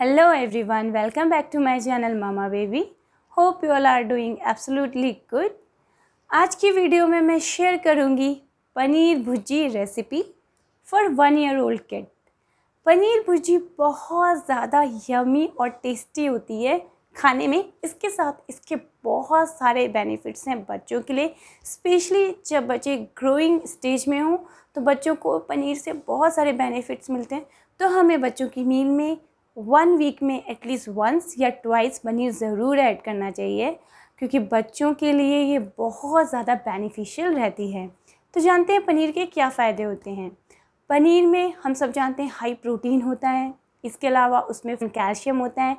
Hello everyone, welcome back to my channel Mama Baby. Hope you all are doing absolutely good. आज की video में मैं share करूंगी paneer bhurji recipe for one year old kid paneer bhurji बहुत ज़्यादा yummy और tasty होती है खाने में इसके साथ इसके बहुत सारे बेनिफिट्स हैं बच्चों के लिए स्पेशली जब बच्चे ग्रोइंग स्टेज में हों तो बच्चों को पनीर से बहुत सारे बेनिफिट्स मिलते हैं तो हमें बच्चों की मील में वन वीक में एटलीस्ट वंस या ट्वाइस पनीर ज़रूर ऐड करना चाहिए क्योंकि बच्चों के लिए ये बहुत ज़्यादा बेनिफिशियल रहती है तो जानते हैं पनीर के क्या फ़ायदे होते हैं पनीर में हम सब जानते हैं हाई प्रोटीन होता है इसके अलावा उसमें कैल्शियम होता है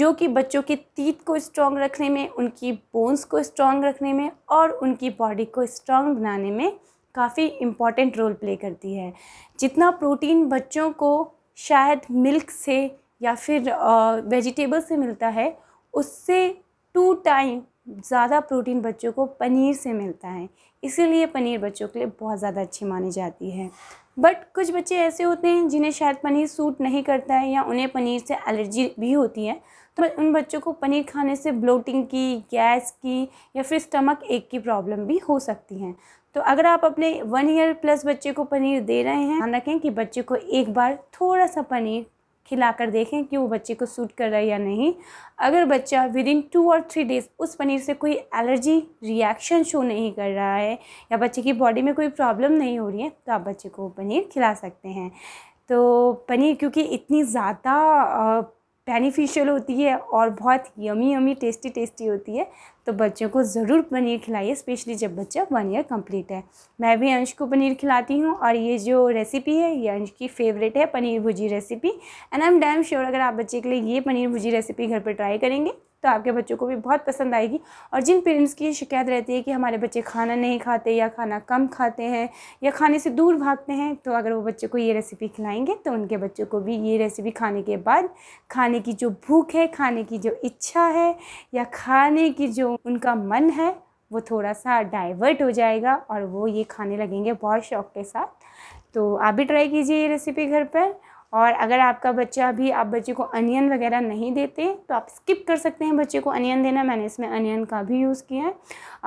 जो कि बच्चों के तीत को स्ट्रॉन्ग रखने में उनकी बोन्स को स्ट्रॉन्ग रखने में और उनकी बॉडी को स्ट्रॉन्ग बनाने में काफ़ी इम्पॉर्टेंट रोल प्ले करती है जितना प्रोटीन बच्चों को शायद मिल्क से या फिर वेजिटेबल से मिलता है उससे टू टाइम ज़्यादा प्रोटीन बच्चों को पनीर से मिलता है इसीलिए पनीर बच्चों के लिए बहुत ज़्यादा अच्छी मानी जाती है बट कुछ बच्चे ऐसे होते हैं जिन्हें शायद पनीर सूट नहीं करता है या उन्हें पनीर से एलर्जी भी होती है तो उन बच्चों को पनीर खाने से ब्लोटिंग की गैस की या फिर स्टमक एक की प्रॉब्लम भी हो सकती है तो अगर आप अपने वन ईयर प्लस बच्चे को पनीर दे रहे हैं ध्यान रखें कि बच्चे को एक बार थोड़ा सा पनीर खिलाकर देखें कि वो बच्चे को सूट कर रहा है या नहीं अगर बच्चा विद इन टू और थ्री डेज़ उस पनीर से कोई एलर्जी रिएक्शन शो नहीं कर रहा है या बच्चे की बॉडी में कोई प्रॉब्लम नहीं हो रही है तो आप बच्चे को पनीर खिला सकते हैं तो पनीर क्योंकि इतनी ज़्यादा बेनिफिशियल होती है और बहुत यमी यमी टेस्टी टेस्टी होती है तो बच्चों को ज़रूर पनीर खिलाइए स्पेशली जब बच्चा वन ईयर कंप्लीट है मैं भी अंश को पनीर खिलाती हूँ और ये जो रेसिपी है ये अंश की फेवरेट है paneer bhurji recipe and I am damn sure अगर आप बच्चे के लिए ये पनीर भुजी रेसिपी घर पर ट्राई करेंगे तो आपके बच्चों को भी बहुत पसंद आएगी और जिन पेरेंट्स की शिकायत रहती है कि हमारे बच्चे खाना नहीं खाते या खाना कम खाते हैं या खाने से दूर भागते हैं तो अगर वो बच्चों को ये रेसिपी खिलाएंगे तो उनके बच्चों को भी ये रेसिपी खाने के बाद खाने की जो भूख है खाने की जो इच्छा है या खाने की जो उनका मन है वो थोड़ा सा डाइवर्ट हो जाएगा और वो ये खाने लगेंगे बहुत शौक के साथ तो आप भी ट्राई कीजिए ये रेसिपी घर पर और अगर आपका बच्चा भी आप बच्चे को अनियन वगैरह नहीं देते तो आप स्किप कर सकते हैं बच्चे को अनियन देना मैंने इसमें अनियन का भी यूज़ किया है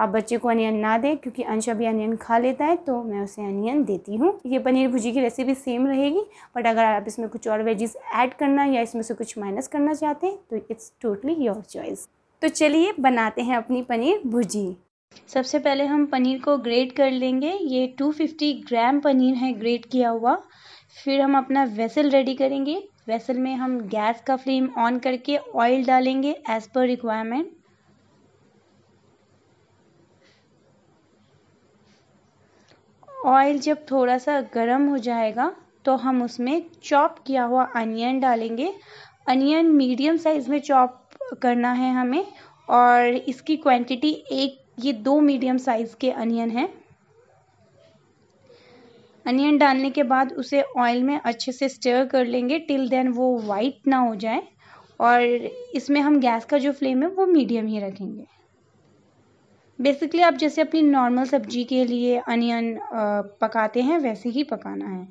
आप बच्चे को अनियन ना दें क्योंकि अंश अभी अनियन खा लेता है तो मैं उसे अनियन देती हूँ ये पनीर भुजी की रेसिपी सेम रहेगी बट अगर आप इसमें कुछ और वेजेस ऐड करना या इसमें से कुछ माइनस करना चाहते हैं तो इट्स टोटली योर चॉइस तो चलिए बनाते हैं अपनी पनीर भुजी सबसे पहले हम पनीर को ग्रेट कर लेंगे ये 250 ग्राम पनीर है ग्रेट किया हुआ फिर हम अपना वेसल रेडी करेंगे वेसल में हम गैस का फ्लेम ऑन करके ऑयल डालेंगे एज़ पर रिक्वायरमेंट ऑयल जब थोड़ा सा गर्म हो जाएगा तो हम उसमें चॉप किया हुआ अनियन डालेंगे अनियन मीडियम साइज़ में चॉप करना है हमें और इसकी क्वांटिटी एक ये दो मीडियम साइज़ के अनियन हैं अनियन डालने के बाद उसे ऑयल में अच्छे से स्टर कर लेंगे टिल देन वो वाइट ना हो जाए और इसमें हम गैस का जो फ्लेम है वो मीडियम ही रखेंगे बेसिकली आप जैसे अपनी नॉर्मल सब्जी के लिए अनियन पकाते हैं वैसे ही पकाना है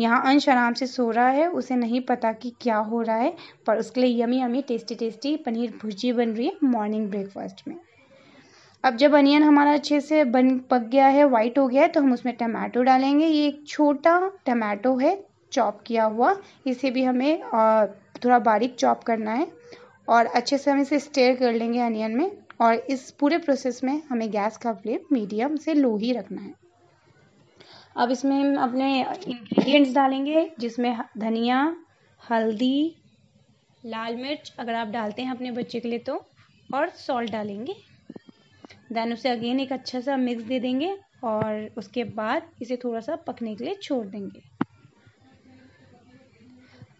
यहाँ अंश आराम से सो रहा है उसे नहीं पता कि क्या हो रहा है पर उसके लिए yummy yummy tasty tasty paneer bhurji बन रही है मॉर्निंग ब्रेकफास्ट में अब जब अनियन हमारा अच्छे से बन पक गया है वाइट हो गया है तो हम उसमें टमाटो डालेंगे ये एक छोटा टमाटो है चॉप किया हुआ इसे भी हमें थोड़ा बारीक चॉप करना है और अच्छे से हम इसे स्टेयर कर लेंगे अनियन में और इस पूरे प्रोसेस में हमें गैस का फ्लेम मीडियम से लो ही रखना है अब इसमें हम अपने इंग्रेडिएंट्स डालेंगे जिसमें धनिया हल्दी लाल मिर्च अगर आप डालते हैं अपने बच्चे के लिए तो और सॉल्ट डालेंगे देन उसे अगेन एक अच्छा सा मिक्स दे देंगे और उसके बाद इसे थोड़ा सा पकने के लिए छोड़ देंगे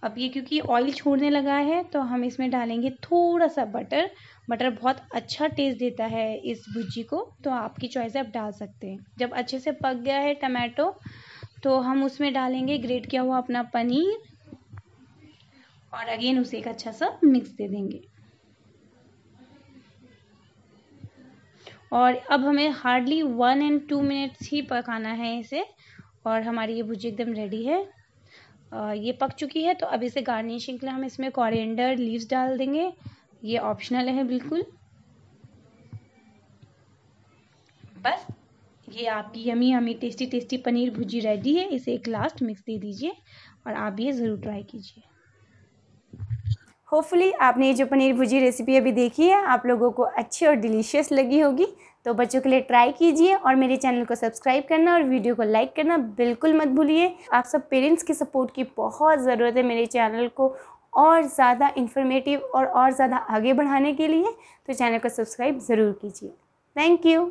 अब ये क्योंकि ऑयल छोड़ने लगा है तो हम इसमें डालेंगे थोड़ा सा बटर बटर बहुत अच्छा टेस्ट देता है इस भुजी को तो आपकी चॉइस आप डाल सकते हैं जब अच्छे से पक गया है टमाटो तो हम उसमें डालेंगे ग्रेट किया हुआ अपना पनीर और अगेन उसे एक अच्छा सा मिक्स दे देंगे और अब हमें hardly one and two minutes ही पकाना है इसे और हमारी ये भुजी एकदम रेडी है ये पक चुकी है तो अब इसे गार्निशिंग के लिए हम इसमें कॉरिएंडर लीव्स डाल देंगे ये ऑप्शनल है बिल्कुल बस ये आपकी yummy yummy tasty tasty paneer bhurji ready है इसे एक लास्ट मिक्स दे दीजिए और आप ये ज़रूर ट्राई कीजिए होपफुली आपने ये जो पनीर भुजी रेसिपी अभी देखी है आप लोगों को अच्छी और डिलीशियस लगी होगी तो बच्चों के लिए ट्राई कीजिए और मेरे चैनल को सब्सक्राइब करना और वीडियो को लाइक करना बिल्कुल मत भूलिए आप सब पेरेंट्स के सपोर्ट की बहुत ज़रूरत है मेरे चैनल को और ज़्यादा इन्फॉर्मेटिव और और ज़्यादा आगे बढ़ाने के लिए तो चैनल को सब्सक्राइब ज़रूर कीजिए थैंक यू